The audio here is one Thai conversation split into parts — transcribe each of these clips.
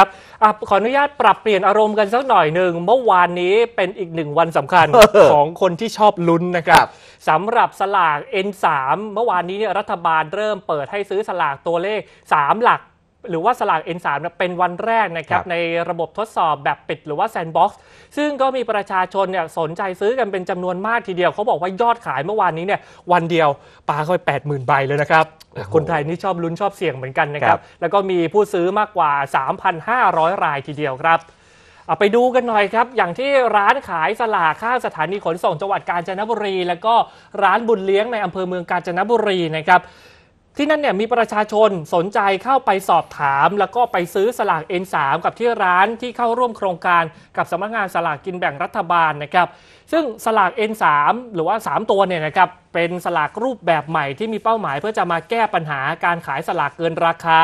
ครับอขออนุญาตปรับเปลี่ยนอารมณ์กันสักหน่อยหนึ่ง เมื่อวานนี้เป็นอีกหนึ่งวันสำคัญของคนที่ชอบลุ้นนะครับ สำหรับสลาก N3 เมื่อวานนี้เนี่ยรัฐบาลเริ่มเปิดให้ซื้อสลากตัวเลข 3 หลักหรือว่าสลาก N3 เป็นวันแรกนะครับในระบบทดสอบแบบปิดหรือว่าแซนด์บ็อกซ์ซึ่งก็มีประชาชนเนี่ยสนใจซื้อกันเป็นจำนวนมากทีเดียว เขาบอกว่ายอดขายเมื่อวานนี้เนี่ยวันเดียวปาเข้าไป8 0,000 ใบเลยนะครับ คนไทยนี่ชอบลุ้นชอบเสี่ยงเหมือนกันนะครับ แล้วก็มีผู้ซื้อมากกว่า 3,500 รายทีเดียวครับเอาไปดูกันหน่อยครับ อย่างที่ร้านขายสลากข้างสถานีขนส่งจังหวัดกาญจนบุรี แล้วก็ร้านบุญเลี้ยงในอำเภอเมืองกาญจนบุรีนะครับที่นั่นเนี่ยมีประชาชนสนใจเข้าไปสอบถาม แล้วก็ไปซื้อสลาก N3 กับที่ร้านที่เข้าร่วมโครงการกับสำนักงานสลากกินแบ่งรัฐบาลนะครับซึ่งสลาก N3 หรือว่า3ตัวเนี่ยนะครับเป็นสลากรูปแบบใหม่ที่มีเป้าหมาย เพื่อจะมาแก้ปัญหาการขายสลากเกินราคา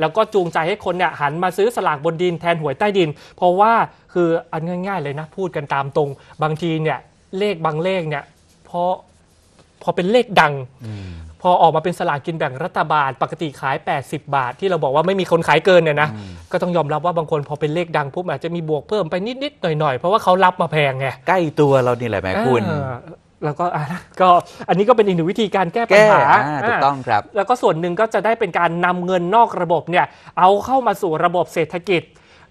แล้วก็จูงใจให้คนเนี่ยหันมาซื้อสลากบนดินแทนหวยใต้ดิน เพราะว่าคืออันง่ายๆเลยนะพูดกันตามตรงบางทีเนี่ยเลขบางเลขเนี่ยพอพอเป็นเลขดังพอออกมาเป็นสลากกินแบ่งรัฐบาลปกติขาย 80 บาท ที่เราบอกว่าไม่มีคนขายเกินเนี่ยนะก็ต้องยอมรับว่าบางคนพอเป็นเลขดังปุ๊บอาจจะมีบวกเพิ่มไปนิด ๆ หน่อย ๆ เพราะว่าเขารับมาแพงไงใกล้ตัวเรานี่แหละแม่คุณ แล้วก็อ่ะก็อันนี้ก็เป็นอีกหนึ่งวิธีการแก้ปัญหาถูกต้องครับ แล้วก็ส่วนหนึ่งก็จะได้เป็นการนำเงินนอกระบบเนี่ยเอาเข้ามาสู่ระบบเศรษฐกิจ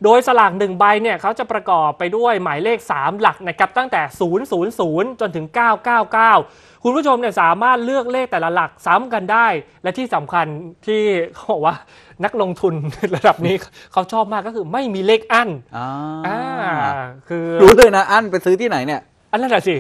โดยสลาก1ใบเนี่ยเขาจะประกอบไปด้วยหมายเลข 3 หลักนะครับตั้งแต่ 000 จนถึง 999 คุณผู้ชมเนี่ยสามารถเลือกเลขแต่ละหลักซ้ำกันได้ และที่สำคัญที่เขาบอกว่านักลงทุนระดับนี้เขาชอบมากก็คือไม่มีเลขอั้นอ่า คือรู้เลยนะ อั้นไปซื้อที่ไหนเนี่ยอันนั้นแหละสิ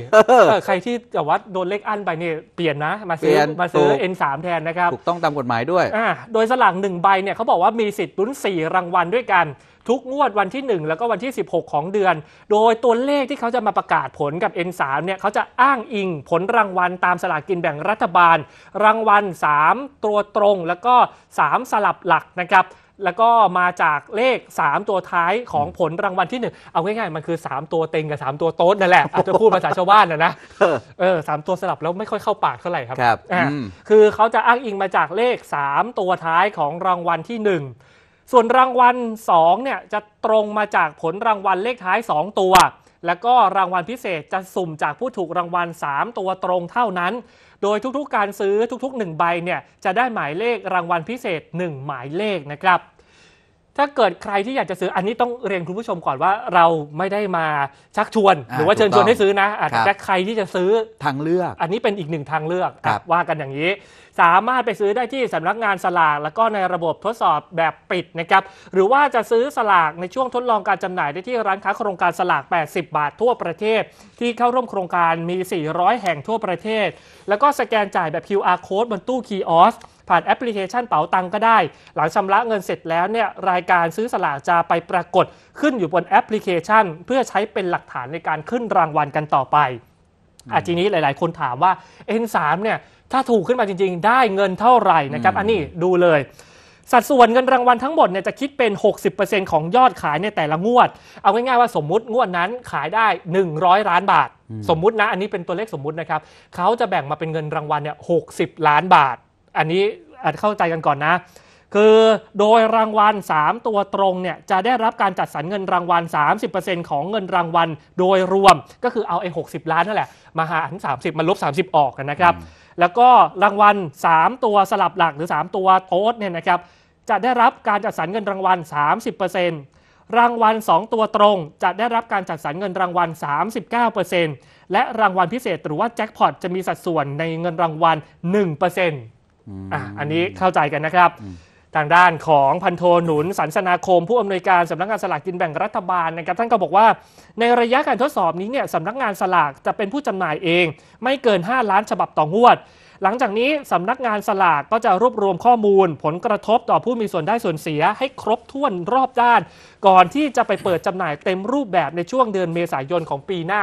ใครที่แวัดโดนเลขอั้นไปเนี่ยเปลี่ยนนะมาซื้อมาซื้อ N3 แทนนะครับ ถูกต้องตามกฎหมายด้วย โดยสลากหนึ่งใบเนี่ยเขาบอกว่ามีสิทธิ์ลุ้น4รางวัลด้วยกันทุกงวดวันที่ 1 แล้วก็วันที่ 16 ของเดือน โดยตัวเลขที่เขาจะมาประกาศผลกับ N3 เนี่ยเขาจะอ้างอิงผลรางวัล ตามสลากกินแบ่งรัฐบาล รางวัล 3ตัวตรงแล้วก็ 3 สลับหลักนะครับแล้วก็มาจากเลข 3 ตัวท้ายของผลรางวัลที่ 1 เอาง่ายๆมันคือ 3 ตัวเต็งกับ 3 ตัวโต๊ดนั่นแหละอาจะพูดภาษาชาวบ้านนะนะเออสตัวสลับแล้วไม่ค่อยเข้าปากเท่าไหร่ครับครับคือเขาจะอ้างอิงมาจากเลข 3 ตัวท้ายของรางวัลที่ 1 ส่วนรางวัล2เนี่ยจะตรงมาจากผลรางวัลเลขท้าย 2 ตัวแล้วก็รางวัลพิเศษจะสุ่มจากผู้ถูกรางวัล 3 ตัวตรงเท่านั้น โดยทุกๆการซื้อทุก ๆ 1 ใบเนี่ยจะได้หมายเลขรางวัลพิเศษ 1 หมายเลขนะครับถ้าเกิดใครที่อยากจะซื้ออันนี้ต้องเรียนคุณผู้ชมก่อนว่าเราไม่ได้มาชักชวน หรือว่าเชิญชวนให้ซื้อนะแต่ใครที่จะซื้อทางเลือก อันนี้เป็นอีกหนึ่งทางเลือกว่ากันอย่างนี้ สามารถไปซื้อได้ที่สำนักงานสลากแล้วก็ในระบบทดสอบแบบปิดนะครับหรือว่าจะซื้อสลากในช่วงทดลองการจำหน่ายได้ที่ร้านค้าโครงการสลาก 80 บาททั่วประเทศ ที่เข้าร่วมโครงการมี 400 แห่งทั่วประเทศแล้วก็สแกนจ่ายแบบ QR code บนตู้คีออสผ่านแอปพลิเคชันเป๋าตังก็ได้ หลังชำระเงินเสร็จแล้วเนี่ยรายการซื้อสลากจะไปปรากฏขึ้นอยู่บนแอปพลิเคชัน เพื่อใช้เป็นหลักฐานในการขึ้นรางวัลกันต่อไป อาทีนี้หลาย ๆคนถามว่า N3 เนี่ยถ้าถูกขึ้นมาจริง ๆ ได้เงินเท่าไหร่นะครับ อันนี้ดูเลย สัดส่วนเงินรางวัลทั้งหมดเนี่ยจะคิดเป็น 60%ของยอดขายในแต่ละงวด เอาง่าย ๆ ว่าสมมุติงวดนั้นขายได้ 100ล้านบาท สมมุตินะอันนี้เป็นตัวเลขสมมุตินะครับเขาจะแบ่งมาเป็นเงินรางวัลเนี่ยหกล้านบาทอันนี้อาจเข้าใจกันก่อนนะ คือโดยรางวัล 3 ตัวตรงเนี่ยจะได้รับการจัดสรรเงินรางวัล 30%ของเงินรางวัลโดยรวมก็คือเอาไอ้60ล้านนั่นแหละมาหาร30มาลบ30 ออกกันะครับแล้วก็รางวัล 3 ตัวสลับหลักหรือ 3 ตัวโต๊ดเนี่ยนะครับจะได้รับการจัดสรรเงินรางวัล30%รางวัล 2 ตัวตรงจะได้รับการจัดสรรเงินรางวัล 39%และรางวัลพิเศษหรือว่าแจ็คพอตจะมีสัดส่วนในเงินรางวัล 1%อ่ะอันนี้เข้าใจกันนะครับทางด้านของพันโทหนุนสันสนาคมผู้อำนวยการสำนักงานสลากกินแบ่งรัฐบาลนะครับท่านก็บอกว่าในระยะการทดสอบนี้เนี่ยสำนักงานสลากจะเป็นผู้จำหน่ายเอง ไม่เกิน 5 ล้านฉบับต่องวดหลังจากนี้สำนักงานสลากก็จะรวบรวมข้อมูล ผลกระทบต่อผู้มีส่วนได้ส่วนเสียให้ครบถ้วนรอบด้าน ก่อนที่จะไปเปิดจำหน่ายเต็มรูปแบบในช่วงเดือนเมษายนของปีหน้า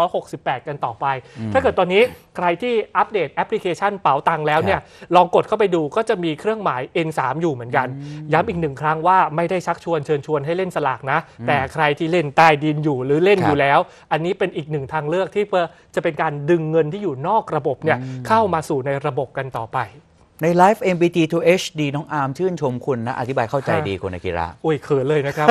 2568 กันต่อไป ถ้าเกิดตอนนี้ใครที่อัปเดตแอปพลิเคชันเป๋าตังแล้วเนี่ยลองกดเข้าไปดูก็จะมีเครื่องหมาย N3 อยู่เหมือนกัน ย้ำอีกหนึ่งครั้งว่าไม่ได้ชักชวนเชิญชวนให้เล่นสลากนะ แต่ใครที่เล่นใต้ดินอยู่หรือเล่นอยู่แล้ว อันนี้เป็นอีกหนึ่งทางเลือกที่จะเป็นการดึงเงินที่อยู่นอกระบบเนี่ยเข้ามาสู่ในระบบกันต่อไปในไลฟ์ MBT to HD น้องอาร์มชื่นชมคุณนะ อธิบายเข้าใจดีคุณอากิระอุ้ยเขินเลยนะครับ